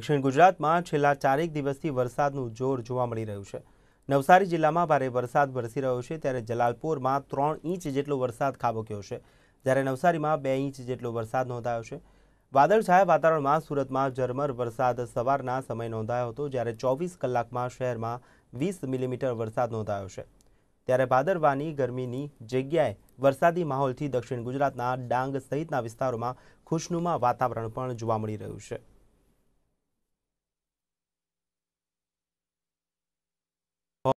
દક્ષિણ ગુજરાતમાં છેલ્લા ચારેક દિવસથી વરસાદનું જોર જોવા મળી રહ્યું છે નવસારી જિલ્લામાં ભારે વરસાદ વરસી રહ્યો છે ત્યારે જલાલપુરમાં ત્રણ ઇંચ જેટલો વરસાદ ખાબક્યો છે જ્યારે નવસારીમાં બે ઇંચ જેટલો વરસાદ નોંધાયો છે વાદળછાયા વાતાવરણમાં સુરતમાં ઝરમર વરસાદ સવારના સમય નોંધાયો હતો જ્યારે ચોવીસ કલાકમાં શહેરમાં વીસ મિલીમીટર વરસાદ નોંધાયો છે ત્યારે ભાદરવાની ગરમીની જગ્યાએ વરસાદી માહોલથી દક્ષિણ ગુજરાતના ડાંગ સહિતના વિસ્તારોમાં ખુશનુમા વાતાવરણ પણ જોવા મળી રહ્યું છે